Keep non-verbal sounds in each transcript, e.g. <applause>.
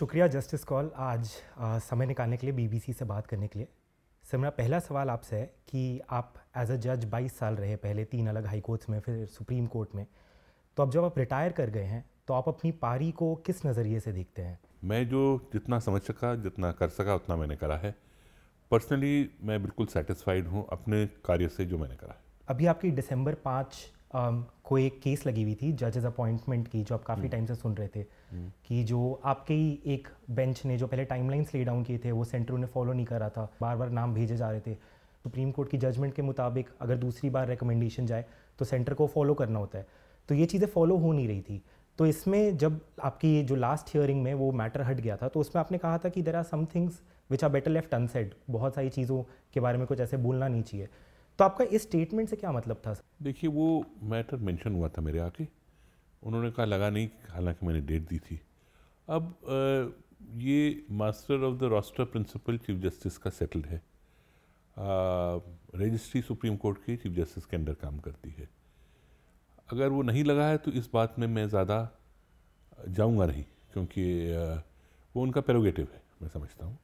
शुक्रिया justice call आज आ, समय निकालने के लिए बीबीसी से बात करने के लिए सर मेरा पहला सवाल आपसे है कि आप एज अ जज 22 साल रहे पहले तीन अलग हाई कोर्ट्स में फिर सुप्रीम कोर्ट में तो अब जब आप रिटायर कर गए हैं तो आप अपनी पारी को किस नज़रिए से देखते हैं मैं जो जितना समझ सका जितना कर सका उतना मैंने करा है पर्सनली मैं बिल्कुल सेटिस्फाइड हूँ अपने कार्य से जो मैंने करा है अभी आपकी दिसंबर पाँच Um, कोई एक केस लगी हुई थी जजेस अपॉइंटमेंट की जो आप काफ़ी टाइम हम्म। से सुन रहे थे हम्म। कि जो आपके ही एक बेंच ने जो पहले टाइमलाइंस ले डाउन किए थे वो सेंटर उन्हें फॉलो नहीं करा था बार बार नाम भेजे जा रहे थे सुप्रीम कोर्ट की जजमेंट के मुताबिक अगर दूसरी बार रिकमेंडेशन जाए तो सेंटर को फॉलो करना होता है तो ये चीज़ें फॉलो हो नहीं रही थी तो इसमें जब आपकी जो लास्ट हियरिंग में वो मैटर हट गया था तो उसमें आपने कहा था कि there are some things which are better left unsaid बहुत सारी चीज़ों के बारे में कुछ ऐसे बोलना नहीं चाहिए तो आपका इस स्टेटमेंट से क्या मतलब था देखिए वो मैटर मेंशन हुआ था मेरे आके उन्होंने कहा लगा नहीं हालांकि मैंने डेट दी थी अब ये master of the roster principle chief justice का सेटल है रजिस्ट्री सुप्रीम कोर्ट के चीफ जस्टिस के अंडर काम करती है अगर वो नहीं लगा है तो इस बात में मैं ज़्यादा जाऊँगा नहीं क्योंकि वो उनका पेरोगेटिव है मैं समझता हूँ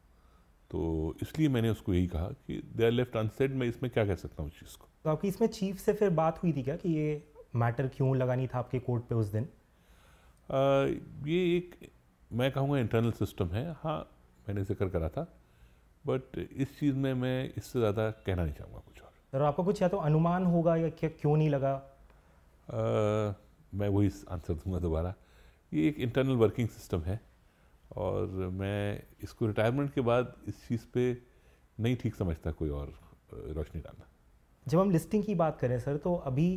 तो इसलिए मैंने उसको यही कहा कि दे आर लेफ्ट अनसेड मैं इसमें क्या कह सकता हूँ उस चीज़ को तो आपकी इसमें चीफ से फिर बात हुई थी क्या कि ये मैटर क्यों लगानी था आपके कोर्ट पे उस दिन आ, ये एक मैं कहूँगा इंटरनल सिस्टम है हाँ मैंने जिक्र करा था बट इस चीज़ में मैं इससे ज़्यादा कहना नहीं चाहूँगा कुछ और सर आपको कुछ या तो अनुमान होगा या क्या क्यों नहीं लगा आ, मैं वही आंसर दूंगा दोबारा ये एक इंटरनल वर्किंग सिस्टम है और मैं इसको रिटायरमेंट के बाद इस चीज़ पे नहीं ठीक समझता कोई और रोशनी डालना जब हम लिस्टिंग की बात करें सर तो अभी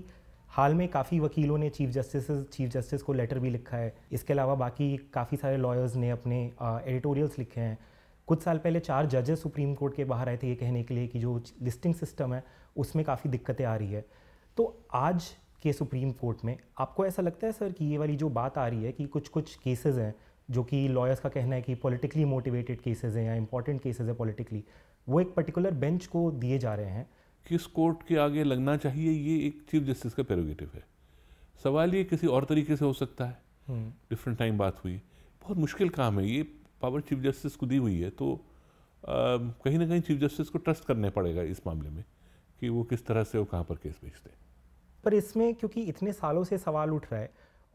हाल में काफ़ी वकीलों ने चीफ जस्टिस चीफ जस्टिस को लेटर भी लिखा है इसके अलावा बाकी काफ़ी सारे लॉयर्स ने अपने एडिटोरियल्स लिखे हैं कुछ साल पहले चार जजेस सुप्रीम कोर्ट के बाहर आए थे ये कहने के लिए कि जो लिस्टिंग सिस्टम है उसमें काफ़ी दिक्कतें आ रही है तो आज के सुप्रीम कोर्ट में आपको ऐसा लगता है सर कि ये वाली जो बात आ रही है कि कुछ कुछ केसेस हैं जो कि लॉयर्स का कहना है कि पॉलिटिकली मोटिवेटेड केसेस हैं या इंपॉर्टेंट केसेस है पॉलिटिकली वो एक पर्टिकुलर बेंच को दिए जा रहे हैं किस कोर्ट के आगे लगना चाहिए ये एक चीफ जस्टिस का पेरोगेटिव है सवाल ये किसी और तरीके से हो सकता है डिफरेंट टाइम हम्म। बात हुई बहुत मुश्किल काम है ये पावर चीफ जस्टिस को दी हुई है तो आ, कहीं ना कहीं चीफ जस्टिस को ट्रस्ट करने पड़ेगा इस मामले में कि वो किस तरह से वो कहाँ पर केस भेजते हैं पर इसमें क्योंकि इतने सालों से सवाल उठ रहा है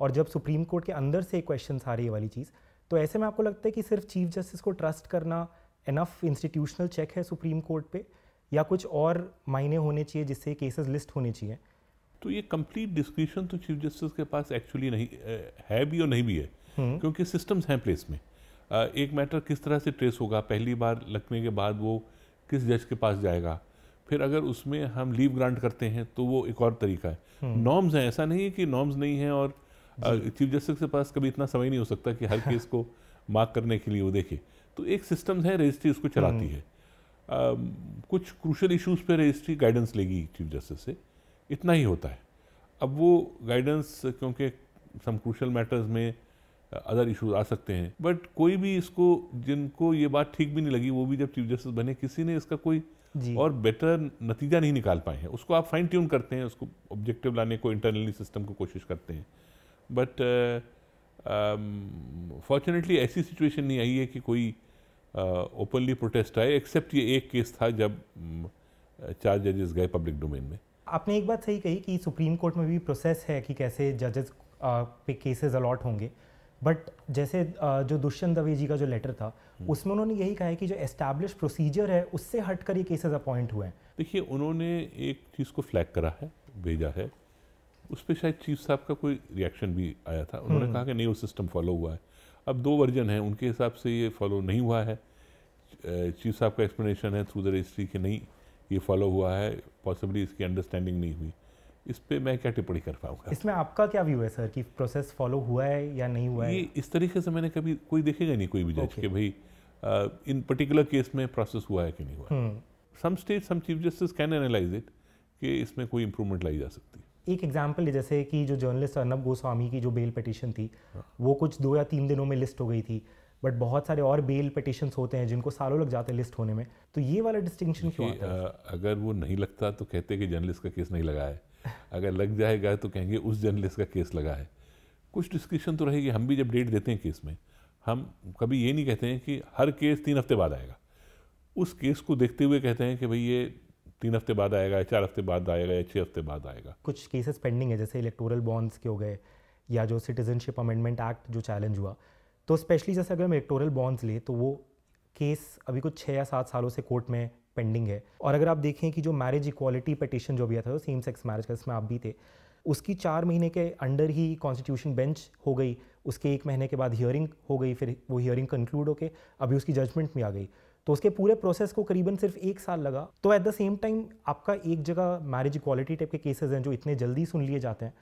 और जब सुप्रीम कोर्ट के अंदर से क्वेश्चन आ रही है वाली चीज़ तो ऐसे में आपको लगता है कि सिर्फ चीफ जस्टिस को ट्रस्ट करना इनफ इंस्टीट्यूशनल चेक है सुप्रीम कोर्ट पे या कुछ और मायने होने चाहिए जिससे केसेस लिस्ट होने चाहिए तो ये कंप्लीट डिस्क्रिप्शन तो चीफ जस्टिस के पास एक्चुअली नहीं है भी और नहीं भी है हम्म। क्योंकि सिस्टम्स हैं प्लेस में एक मैटर किस तरह से ट्रेस होगा पहली बार लगने के बाद वो किस जज के पास जाएगा फिर अगर उसमें हम लीव ग्रांट करते हैं तो वो एक और तरीका है नॉर्म्स हम्म। हैं ऐसा नहीं है कि नॉर्म्स नहीं है और चीफ जस्टिस के पास कभी इतना समय नहीं हो सकता कि हर केस <laughs> को मार्क करने के लिए वो देखे तो एक सिस्टम है रजिस्ट्री उसको चलाती हम्म। है आ, कुछ क्रूशल इश्यूज पे रजिस्ट्री गाइडेंस लेगी चीफ जस्टिस से इतना ही होता है अब वो गाइडेंस क्योंकि सम क्रूशल मैटर्स में अदर इश्यूज आ सकते हैं बट कोई भी इसको जिनको ये बात ठीक भी नहीं लगी वो भी जब चीफ जस्टिस बने किसी ने इसका कोई और बेटर नतीजा नहीं निकाल पाए हैं उसको आप फाइन ट्यून करते हैं उसको ऑब्जेक्टिव लाने को इंटरनली सिस्टम को कोशिश करते हैं बट फॉर्चुनेटली uh, um, ऐसी सिचुएशन नहीं आई है कि कोई ओपनली uh, प्रोटेस्ट आए एक्सेप्ट ये एक केस था जब um, चार जजेस गए पब्लिक डोमेन में आपने एक बात सही कही कि सुप्रीम कोर्ट में भी प्रोसेस है कि कैसे जजेस uh, पे केसेस अलॉट होंगे बट जैसे जो दुष्यंत दवे जी का जो लेटर था हम्म। उसमें उन्होंने यही कहा है कि जो एस्टैब्लिश प्रोसीजर है उससे हटकर ये केसेस अपॉइंट हुए हैं देखिए उन्होंने एक चीज़ को फ्लैग करा है भेजा है उस पर शायद चीफ साहब का कोई रिएक्शन भी आया था उन्होंने हम्म। कहा कि नहीं वो सिस्टम फॉलो हुआ है अब दो वर्जन हैं उनके हिसाब से ये फॉलो नहीं हुआ है चीफ साहब का एक्सप्लेनेशन है थ्रू द रजिस्ट्री कि नहीं ये फॉलो हुआ है पॉसिबली इसकी अंडरस्टैंडिंग नहीं हुई इस पर मैं क्या टिप्पणी कर पाऊंगा इसमें आपका क्या व्यू है सर कि प्रोसेस फॉलो हुआ है या नहीं हुआ है इस तरीके से मैंने कभी कोई देखेगा नहीं कोई भी जज okay. कि भाई इन पर्टिकुलर केस में प्रोसेस हुआ है कि नहीं हुआ some state some chief justice can analyse it कि इसमें कोई इम्प्रूवमेंट लाई जा सकती है एक एग्जाम्पल है जैसे कि जो जर्नलिस्ट अर्नब गोस्वामी की जो बेल पटिशन थी हाँ। वो कुछ दो या तीन दिनों में लिस्ट हो गई थी बट बहुत सारे और बेल पटिशन होते हैं जिनको सालों लग जाते हैं लिस्ट होने में तो ये वाला डिस्टिंक्शन क्यों आता है अगर वो नहीं लगता तो कहते कि जर्नलिस्ट का केस नहीं लगा है अगर लग जाएगा तो कहेंगे उस जर्नलिस्ट का केस लगा है कुछ डिस्क्रिप्शन तो रहेगी हम भी जब डेट देते हैं केस में हम कभी ये नहीं कहते हैं कि हर केस तीन हफ्ते बाद आएगा उस केस को देखते हुए कहते हैं कि भाई ये तीन हफ्ते बाद आएगा या चार हफ्ते बाद आएगा या छः हफ्ते बाद आएगा कुछ केसेस पेंडिंग है जैसे इलेक्टोरल बॉन्ड्स के हो गए या जो सिटीजनशिप अमेंडमेंट एक्ट जो चैलेंज हुआ तो स्पेशली जैसे अगर हम इलेक्टोरल बॉन्ड्स लें तो वो केस अभी कुछ छः या सात सालों से कोर्ट में पेंडिंग है और अगर आप देखें कि जो मैरिज इक्वालिटी पटिशन जो भी था सेम सेक्स मैरिज का जिसमें आप भी थे उसकी चार महीने के अंडर ही कॉन्स्टिट्यूशन बेंच हो गई उसके एक महीने के बाद हियरिंग हो गई फिर वो हियरिंग कंक्लूड होके अभी उसकी जजमेंट में आ गई तो उसके पूरे प्रोसेस को करीबन सिर्फ एक साल लगा तो एट द सेम टाइम आपका एक जगह मैरिज इक्वालिटी टाइप के केसेस हैं जो इतने जल्दी सुन लिए जाते हैं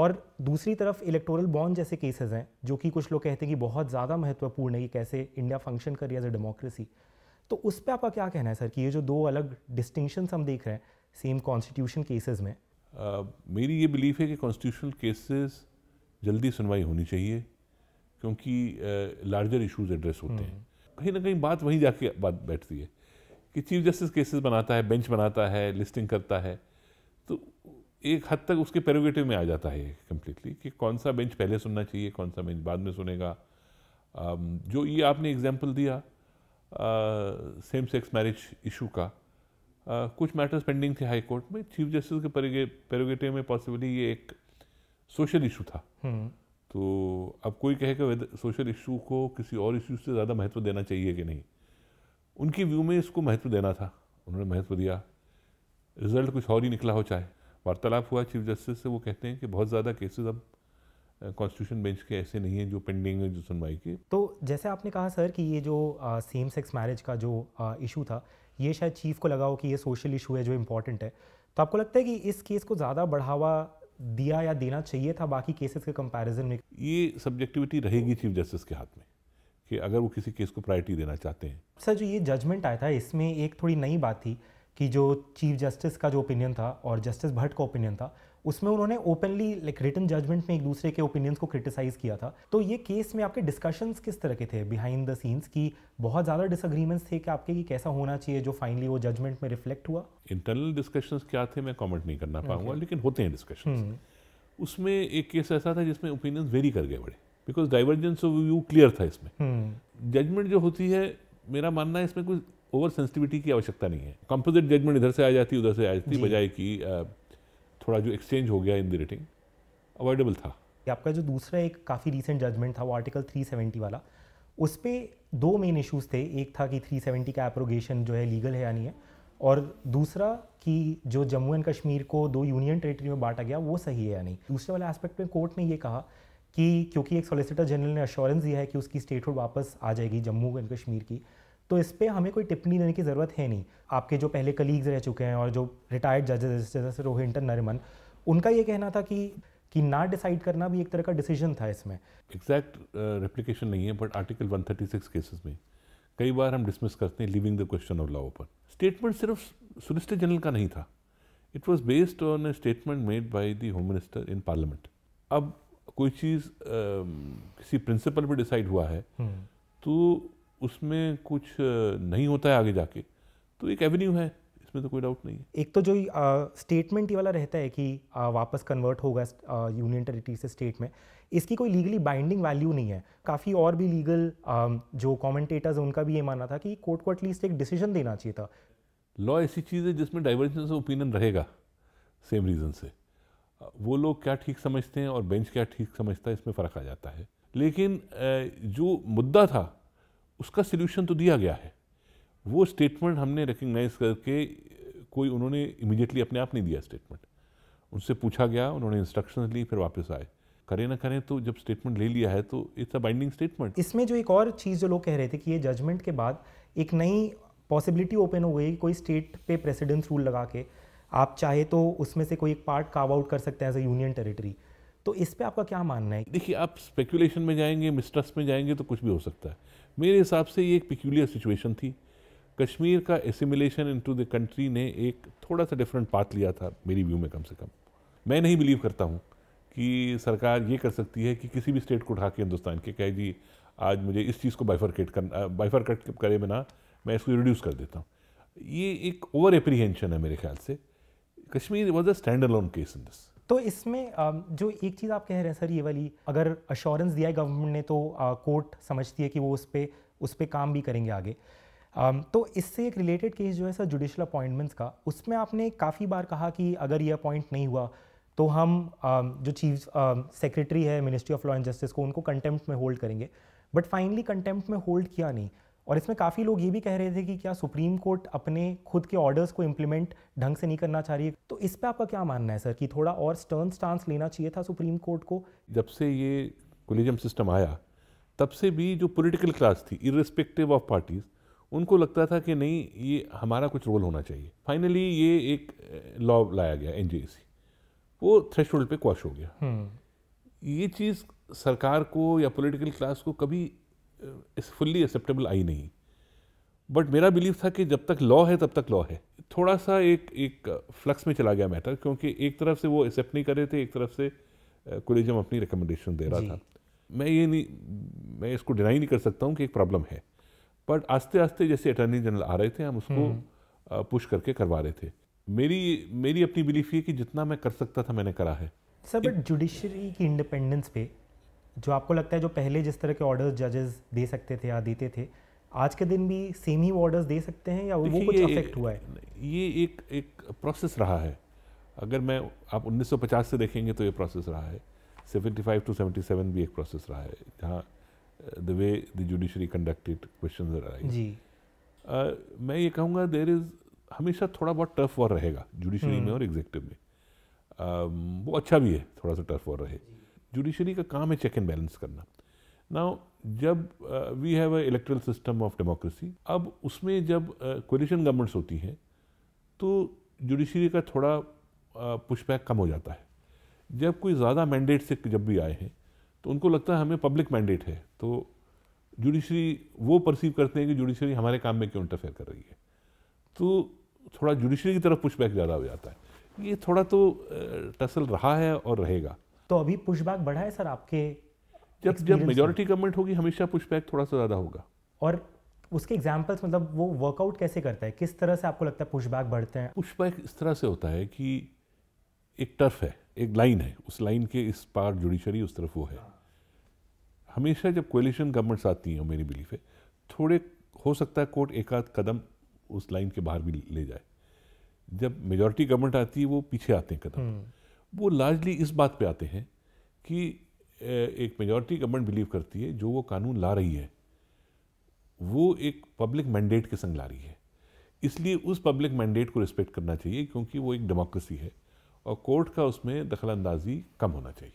और दूसरी तरफ इलेक्टोरल बॉन्ड जैसे केसेस हैं जो कि कुछ लोग कहते हैं कि बहुत ज़्यादा महत्वपूर्ण है कि कैसे इंडिया फंक्शन कर रही है एज अ डेमोक्रेसी तो उस पर आपका क्या कहना है सर कि ये जो दो अलग डिस्टिंक्शन हम देख रहे हैं सेम कॉन्स्टिट्यूशन केसेस में आ, मेरी ये बिलीफ है कि कॉन्स्टिट्यूशनल केसेस जल्दी सुनवाई होनी चाहिए क्योंकि लार्जर इश्यूज एड्रेस होते हम्म। हैं कहीं ना कहीं बात वहीं जाके बात बैठती है कि चीफ जस्टिस केसेस बनाता है बेंच बनाता है लिस्टिंग करता है तो एक हद तक उसके पेरोगेटिव में आ जाता है कम्प्लीटली कि कौन सा बेंच पहले सुनना चाहिए कौन सा बेंच बाद में सुनेगा जो ये आपने एग्जाम्पल दिया सेम सेक्स मैरिज इशू का Uh, कुछ मैटर्स पेंडिंग थे हाई कोर्ट में चीफ जस्टिस के पेरोगेटिव में पॉसिबली ये एक सोशल इशू था हम्म। तो अब कोई कहे कहेगा सोशल इशू को किसी और इशू से ज़्यादा महत्व देना चाहिए कि नहीं उनके व्यू में इसको महत्व देना था उन्होंने महत्व दिया रिजल्ट कुछ और ही निकला हो चाहे वार्तालाप हुआ चीफ जस्टिस से वो कहते हैं कि बहुत ज़्यादा केसेस अब कॉन्स्टिट्यूशन बेंच के ऐसे नहीं हैं जो पेंडिंग है जो सुनवाई की तो जैसे आपने कहा सर कि ये जो सेम सेक्स मैरिज का जो इशू था ये शायद चीफ को लगा हो कि ये सोशल इशू है जो इम्पोर्टेंट है तो आपको लगता है कि इस केस को ज़्यादा बढ़ावा दिया या देना चाहिए था बाकी केसेस के कंपैरिजन में ये सब्जेक्टिविटी रहेगी चीफ जस्टिस के हाथ में कि अगर वो किसी केस को प्रायोरिटी देना चाहते हैं सर जो ये जजमेंट आया था इसमें एक थोड़ी नई बात थी कि जो चीफ जस्टिस का जो ओपिनियन था और जस्टिस भट्ट का ओपिनियन था उसमें उन्होंने ओपनली लाइक रिटर्न जजमेंट में एक दूसरे के ओपिनियंस को क्रिटिसाइज किया था तो ये केस में आपके डिस्कशंस किस तरह के थे बिहाइंड द सीन्स की बहुत ज़्यादा डिसएग्रीमेंट्स थे कि आपके कि कैसा होना चाहिए जो फाइनली वो जजमेंट में रिफ्लेक्ट हुआ इंटरनल डिस्कशंस क्या थे मैं कमेंट नहीं करना पाऊंगा okay. लेकिन होते हैं डिस्कशन हम्म। उसमें एक केस ऐसा था जिसमें ओपिनियंस वेरी कर गए बड़े because divergence of view clear था इसमें जजमेंट हम्म। जो होती है मेरा मानना है इसमें कुछ ओवर सेंसिटिविटी की आवश्यकता नहीं है कंपोजिट जजमेंट इधर से आ जाती उधर से आ जाती बजाय की थोड़ा जो एक्सचेंज हो गया इन द रेटिंग अवॉइडेबल था आपका जो दूसरा एक काफ़ी रिसेंट जजमेंट था वो आर्टिकल 370 वाला उस पर दो मेन इश्यूज थे एक था कि 370 का एप्रोगेशन जो है लीगल है या नहीं है और दूसरा कि जो जम्मू एंड कश्मीर को दो यूनियन टेरेटरी में बांटा गया वो सही है या नहीं दूसरे वाले एस्पेक्ट में कोर्ट ने ये कहा कि क्योंकि एक सॉलिसिटर जनरल ने अश्योरेंस दिया है कि उसकी स्टेटहुड वापस आ जाएगी जम्मू एंड कश्मीर की तो इस पर हमें कोई टिप्पणी देने की ज़रूरत है नहीं आपके जो पहले कलीग्स रह चुके हैं और जो रिटायर्ड जजेस जैसे रोहिंटन नरिमन उनका ये कहना था कि कि ना डिसाइड करना भी एक तरह का डिसीजन था इसमें एग्जैक्ट रिप्लीकेशन uh, नहीं है बट आर्टिकल 136 केसेस में कई बार हम डिसमिस करते हैं leaving the question of law open statement सिर्फ सोलिसिटर जनरल का नहीं था it was based on a statement made by the home minister in parliament अब कोई चीज़ uh, किसी प्रिंसिपल पर डिसाइड हुआ है hmm. तो उसमें कुछ नहीं होता है आगे जाके तो एक एवेन्यू है इसमें तो कोई डाउट नहीं है एक तो जो स्टेटमेंट ये वाला रहता है कि आ, वापस कन्वर्ट होगा यूनियन टेरिटरी से स्टेट में इसकी कोई लीगली बाइंडिंग वैल्यू नहीं है काफ़ी और भी लीगल आ, जो कॉमेंटेटर्स हैं उनका भी ये मानना था कि कोर्ट को एटलीस्ट एक डिसीजन देना चाहिए था लॉ ऐसी चीज़ है जिसमें डाइवर्जेंस ऑफ ओपिनियन रहेगा सेम रीज़न से वो लोग क्या ठीक समझते हैं और बेंच क्या ठीक समझता है इसमें फ़र्क आ जाता है लेकिन जो मुद्दा था उसका सोल्यूशन तो दिया गया है वो स्टेटमेंट हमने रिकग्नाइज करके कोई उन्होंने इमिडिएटली अपने आप नहीं दिया स्टेटमेंट उनसे पूछा गया उन्होंने इंस्ट्रक्शन ली फिर वापस आए करें ना करें तो जब स्टेटमेंट ले लिया है तो इट्स अ बाइंडिंग स्टेटमेंट इसमें जो एक और चीज़ जो लोग कह रहे थे कि ये जजमेंट के बाद एक नई पॉसिबिलिटी ओपन हो गई कोई स्टेट पे प्रेसिडेंस रूल लगा के आप चाहे तो उसमें से कोई एक पार्ट काव आउट कर सकते हैं एज ए यूनियन टेरिटरी तो इस पे आपका क्या मानना है देखिए आप स्पेकुलेशन में जाएंगे मिसट्रस्ट में जाएंगे तो कुछ भी हो सकता है मेरे हिसाब से ये एक पिक्यूलियर सिचुएशन थी कश्मीर का एसिमिलेशन टू द कंट्री ने एक थोड़ा सा डिफरेंट पाथ लिया था मेरी व्यू में कम से कम मैं नहीं बिलीव करता हूँ कि सरकार ये कर सकती है कि किसी भी स्टेट को उठा के हिंदुस्तान के कहे जी आज मुझे इस चीज़ को बाइफरकेट करना बाइफरकेट करे बिना मैं इसको रिड्यूस कर देता हूँ ये एक ओवर एप्रीहेंशन है मेरे ख्याल से Kashmir was a stand alone case in this तो इसमें जो एक चीज़ आप कह रहे हैं सर ये वाली अगर अश्योरेंस दिया है गवर्नमेंट ने तो कोर्ट समझती है कि वो उस पर उस पर काम भी करेंगे आगे तो इससे एक रिलेटेड केस जो है सर जुडिशल अपॉइंटमेंट्स का उसमें आपने काफ़ी बार कहा कि अगर ये अपॉइंट नहीं हुआ तो हम जो चीफ सेक्रेटरी है ministry of law and justice को उनको कंटेम्प्ट में होल्ड करेंगे बट फाइनली कंटेम्प्ट में होल्ड किया नहीं और इसमें काफ़ी लोग ये भी कह रहे थे कि क्या सुप्रीम कोर्ट अपने खुद के ऑर्डर्स को इम्प्लीमेंट ढंग से नहीं करना चाह रही है तो इस पर आपका क्या मानना है सर कि थोड़ा और स्टर्न स्टांस लेना चाहिए था सुप्रीम कोर्ट को जब से ये कोलिजियम सिस्टम आया तब से भी जो पॉलिटिकल क्लास थी इरिस्पेक्टिव ऑफ पार्टीज़ उनको लगता था कि नहीं ये हमारा कुछ रोल होना चाहिए फाइनली ये एक लॉ लाया गया एन वो थ्रेश पे क्वाश हो गया हम्म। ये चीज़ सरकार को या पॉलिटिकल क्लास को कभी फुल्ली एक्सेप्टेबल आई नहीं बट मेरा बिलीव था कि जब तक लॉ है तब तक लॉ है थोड़ा सा एक एक फ्लक्स में चला गया मैटर क्योंकि एक तरफ से वो एक्सेप्ट नहीं कर रहे थे एक तरफ से कोलेजम अपनी रिकमेंडेशन दे रहा था मैं ये नहीं मैं इसको डिनाई नहीं कर सकता हूँ कि एक प्रॉब्लम है बट आस्ते आस्ते जैसे अटर्नी जनरल आ रहे थे हम उसको पुश हम्म। करके करवा रहे थे मेरी मेरी अपनी बिलीफ ये कि जितना मैं कर सकता था मैंने करा है सर बट जुडिशरी की इंडिपेंडेंस पे जो आपको लगता है जो पहले जिस तरह के ऑर्डर्स जजेस दे सकते थे या देते थे आज के दिन भी सेम ही ऑर्डर्स दे सकते हैं या वो कुछ अफेक्ट हुआ है ये एक एक प्रोसेस रहा है अगर मैं आप 1950 से देखेंगे तो ये प्रोसेस रहा है 75 टू 77 भी एक प्रोसेस रहा है जहाँ the way the judiciary conducted question जी uh, मैं ये कहूँगा देर इज़ हमेशा थोड़ा बहुत टर्फ वॉर रहेगा जुडिशरी में हम्म। और एग्जेक्टिव में uh, वो अच्छा भी है थोड़ा सा टर्फ वॉर रहे जुडिशरी का काम है चेक एंड बैलेंस करना नाउ जब we have a electoral system of democracy अब उसमें जब कोलिशन uh, गवर्नमेंट्स होती हैं तो जुडिशरी का थोड़ा पुशबैक uh, कम हो जाता है जब कोई ज़्यादा मैंडेट से जब भी आए हैं तो उनको लगता है हमें पब्लिक मैंडेट है तो जुडिशरी वो परसीव करते हैं कि जुडिशरी हमारे काम में क्यों इंटरफेयर कर रही है तो थोड़ा जुडिशरी की तरफ पुशबैक ज़्यादा हो जाता है ये थोड़ा तो टसल uh, रहा है और रहेगा तो अभी पुशबैक बढ़ा है सर आपके जब जब मेजोरिटी गवर्नमेंट होगी हमेशा पुशबैक थोड़ा सा ज़्यादा होगा और उसके एग्जाम्पल्स मतलब वो वर्कआउट कैसे करता है किस तरह से आपको लगता है पुशबैक बढ़ते हैं पुशबैक इस तरह से होता है कि एक टर्फ है एक लाइन है उस लाइन के इस पार जुडिशरी उस तरफ वो है हमेशा जब कोलिशन गवर्नमेंट्स आती हैं मेरी बिलीफ है थोड़े हो सकता है कोर्ट एक आध कदम उस लाइन के बाहर भी ले जाए जब मेजॉरिटी गवर्नमेंट आती है वो पीछे आते हैं कदम हम्म। वो लार्जली इस बात पे आते हैं कि एक मेजॉरिटी गवर्नमेंट बिलीव करती है जो वो कानून ला रही है वो एक पब्लिक मैंडेट के संग ला रही है इसलिए उस पब्लिक मैंडेट को रिस्पेक्ट करना चाहिए क्योंकि वो एक डेमोक्रेसी है और कोर्ट का उसमें दखल कम होना चाहिए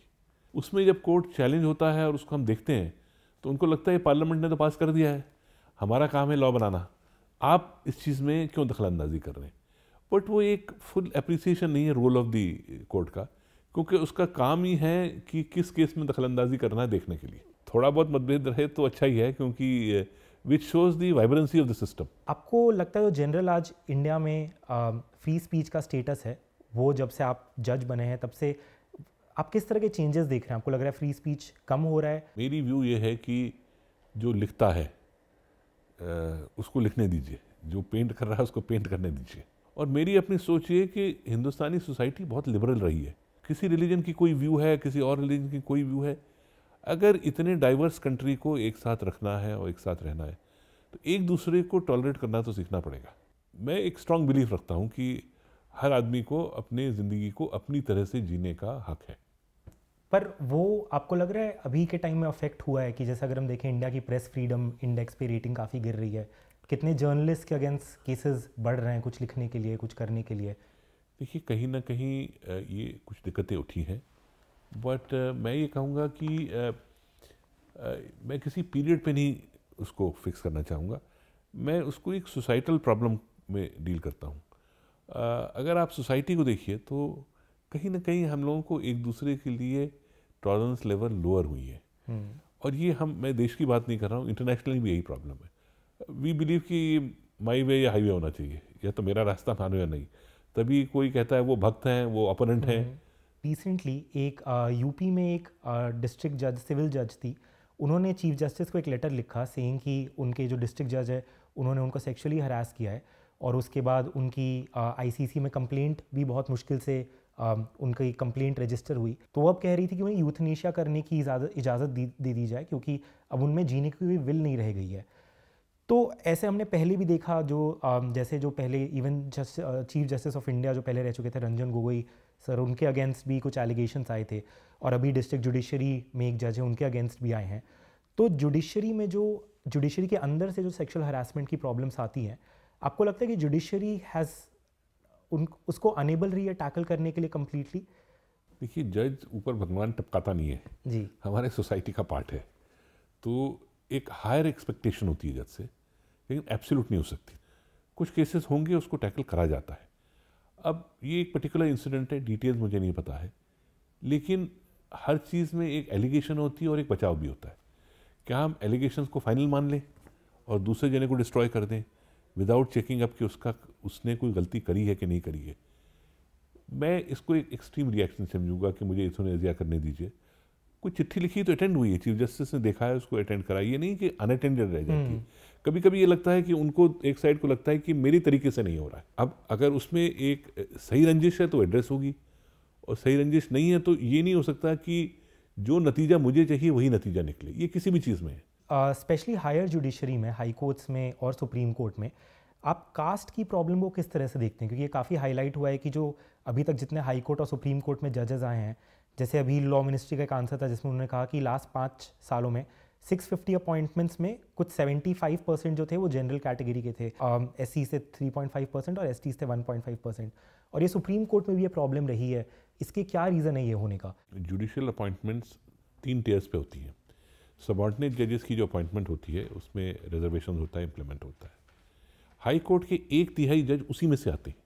उसमें जब कोर्ट चैलेंज होता है और उसको हम देखते हैं तो उनको लगता है पार्लियामेंट ने तो पास कर दिया है हमारा काम है लॉ बनाना आप इस चीज़ में क्यों दखल अंदाजी कर रहे हैं बट वो एक फुल अप्रिसिएशन नहीं है रोल ऑफ दी कोर्ट का क्योंकि उसका काम ही है कि किस केस में दखलंदाजी करना है देखने के लिए थोड़ा बहुत मतभेद रहे तो अच्छा ही है क्योंकि which shows the vibrancy of the system आपको लगता है जो जनरल आज इंडिया में फ्री uh, स्पीच का स्टेटस है वो जब से आप जज बने हैं तब से आप किस तरह के चेंजेस देख रहे हैं आपको लग रहा है फ्री स्पीच कम हो रहा है मेरी व्यू ये है कि जो लिखता है uh, उसको लिखने दीजिए जो पेंट कर रहा है उसको पेंट करने दीजिए और मेरी अपनी सोच ये कि हिंदुस्तानी सोसाइटी बहुत लिबरल रही है किसी रिलीजन की कोई व्यू है किसी और रिलीजन की कोई व्यू है अगर इतने डाइवर्स कंट्री को एक साथ रखना है और एक साथ रहना है तो एक दूसरे को टॉलरेट करना तो सीखना पड़ेगा मैं एक स्ट्रांग बिलीफ रखता हूँ कि हर आदमी को अपने ज़िंदगी को अपनी तरह से जीने का हक है पर वो आपको लग रहा है अभी के टाइम में अफेक्ट हुआ है कि जैसे अगर हम देखें इंडिया की प्रेस फ्रीडम इंडेक्स पे रेटिंग काफ़ी गिर रही है कितने जर्नलिस्ट के अगेंस्ट केसेस बढ़ रहे हैं कुछ लिखने के लिए कुछ करने के लिए देखिए कहीं ना कहीं ये कुछ दिक्कतें उठी हैं बट मैं ये कहूँगा कि मैं किसी पीरियड पे नहीं उसको फिक्स करना चाहूँगा मैं उसको एक सोसाइटल प्रॉब्लम में डील करता हूँ अगर आप सोसाइटी को देखिए तो कहीं ना कहीं हम लोगों को एक दूसरे के लिए टॉलरेंस लेवल लोअर हुई है हम्म। और ये हम मैं देश की बात नहीं कर रहा हूँ इंटरनेशनली भी यही प्रॉब्लम है वी बिलीव कि माई वे या हाईवे होना चाहिए या तो मेरा रास्ता मानो या नहीं तभी कोई कहता है वो भक्त हैं वो अपोनेंट हैं रिसेंटली हम्म। एक यूपी में एक डिस्ट्रिक्ट जज सिविल जज थी उन्होंने चीफ जस्टिस को एक लेटर लिखा सेइंग कि उनके जो डिस्ट्रिक्ट जज है उन्होंने उनको सेक्सुअली हरास किया है और उसके बाद उनकी आईसीसी में कंप्लेंट भी बहुत मुश्किल से आ, उनकी कंप्लेंट रजिस्टर हुई तो वो अब कह रही थी कि उन्हें यूथनीशिया करने की इजाज़त दे दी जाए क्योंकि अब उनमें जीने की कोई विल नहीं रह गई है तो ऐसे हमने पहले भी देखा जो जैसे जो पहले even just chief justice of India जो पहले रह चुके थे रंजन गोगोई सर उनके अगेंस्ट भी कुछ एलिगेशंस आए थे और अभी डिस्ट्रिक्ट जुडिशरी में एक जज है उनके अगेंस्ट भी आए हैं तो जुडिशरी में जो जुडिशरी के अंदर से जो सेक्शुअल हरासमेंट की प्रॉब्लम्स आती हैं आपको लगता है कि जुडिशरी हैज़ उन उसको अनेबल रही है टैकल करने के लिए कम्प्लीटली देखिए जज ऊपर भगवान टपकाता नहीं है जी हमारे सोसाइटी का पार्ट है तो एक हायर एक्सपेक्टेशन होती है जज से लेकिन एब्सोल्यूट नहीं हो सकती कुछ केसेस होंगे उसको टैकल करा जाता है अब ये एक पर्टिकुलर इंसिडेंट है डिटेल्स मुझे नहीं पता है लेकिन हर चीज़ में एक एलिगेशन होती है और एक बचाव भी होता है क्या हम एलिगेशन को फाइनल मान लें और दूसरे जने को डिस्ट्रॉय कर दें विदाउट चेकिंग अप कि उसका उसने कोई गलती करी है कि नहीं करी है मैं इसको एक एक्सट्रीम रिएक्शन समझूंगा कि मुझे इथोनेजिया करने दीजिए कोई चिट्ठी लिखी तो अटेंड हुई है चीफ जस्टिस ने देखा है उसको अटेंड कराई ये नहीं कि अनअटेंडेड रह जाती है हम्म। कभी कभी ये लगता है कि उनको एक साइड को लगता है कि मेरी तरीके से नहीं हो रहा है अब अगर उसमें एक सही रंजिश है तो एड्रेस होगी और सही रंजिश नहीं है तो ये नहीं हो सकता कि जो नतीजा मुझे चाहिए वही नतीजा निकले ये किसी भी चीज़ में है स्पेशली हायर जुडिशरी में हाई कोर्ट्स में और सुप्रीम कोर्ट में आप कास्ट की प्रॉब्लम को किस तरह से देखते हैं क्योंकि ये काफ़ी हाईलाइट हुआ है कि जो अभी तक जितने हाई कोर्ट और सुप्रीम कोर्ट में जजेस आए हैं जैसे अभी लॉ मिनिस्ट्री का एक आंसर था जिसमें उन्होंने कहा कि लास्ट पाँच सालों में फिफ्टी अपॉइंटमेंट्स में कुछ फाइव परसेंट जो थे वो जनरल कैटेगरी के थे एस um, सी e से फाइव परसेंट और एस से फाइव परसेंट और ये सुप्रीम कोर्ट में भी ये प्रॉब्लम रही है इसके क्या रीज़न है ये होने का जुडिशियल अपॉइंटमेंट्स तीन टेयर्स पे होती हैं सबॉर्डिनेट जजेस की जो अपॉइंटमेंट होती है उसमें रिजर्वेशन होता है इम्प्लीमेंट होता है हाई कोर्ट के एक तिहाई जज उसी में से आते हैं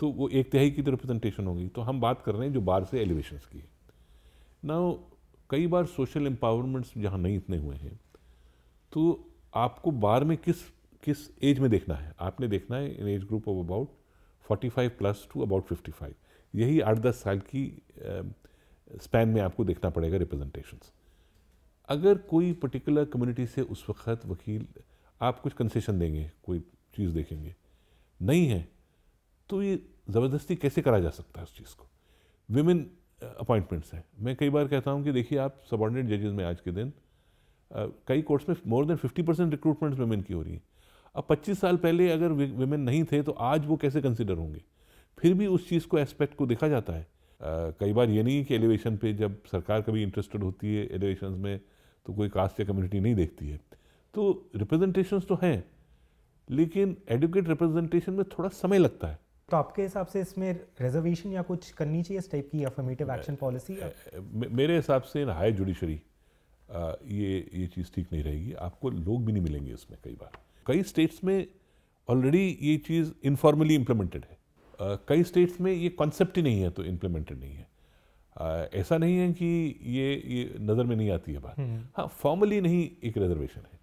तो वो एक तिहाई की तो रिप्रेजेंटेशन होगी तो हम बात कर रहे हैं जो बार से एलिवेशन की है ना कई बार सोशल एम्पावरमेंट्स जहाँ नहीं इतने हुए हैं तो आपको बार में किस किस एज में देखना है आपने देखना है in age group of about 45 plus to about 55 यही आठ दस साल की स्पैन में आपको देखना पड़ेगा रिप्रेजेंटेशंस अगर कोई पर्टिकुलर कम्युनिटी से उस वक्त वकील आप कुछ कंसेशन देंगे कोई चीज़ देखेंगे नहीं है तो ये ज़बरदस्ती कैसे करा जा सकता है उस चीज़ को विमेन अपॉइंटमेंट्स हैं मैं कई बार कहता हूँ कि देखिए आप सबॉर्डिनेट जजेज में आज के दिन कई कोर्ट्स में more than fifty percent recruitments women की हो रही हैं अब पच्चीस साल पहले अगर वेमेन नहीं थे तो आज वो कैसे कंसिडर होंगे फिर भी उस चीज़ को एस्पेक्ट को देखा जाता है कई बार ये नहीं कि एलिवेशन पे जब सरकार कभी इंटरेस्टेड होती है एलिवेशन में तो कोई कास्ट या कम्युनिटी नहीं देखती है तो रिप्रेजेंटेशंस तो हैं लेकिन एडुकेट रिप्रेजेंटेशन में थोड़ा समय लगता है तो आपके हिसाब से इसमें रिजर्वेशन या कुछ करनी चाहिए इस टाइप की अफर्मेटिव एक्शन पॉलिसी मेरे हिसाब से ना हाई जुडिशरी ये ये चीज़ ठीक नहीं रहेगी आपको लोग भी नहीं मिलेंगे इसमें कई बार कई स्टेट्स में ऑलरेडी ये चीज़ इनफॉर्मली इम्प्लीमेंटेड है कई स्टेट्स में ये कॉन्सेप्ट ही नहीं है तो इम्प्लीमेंटेड नहीं है ऐसा नहीं है कि ये ये नज़र में नहीं आती है बात हम्म। हाँ फॉर्मली नहीं एक रिजर्वेशन है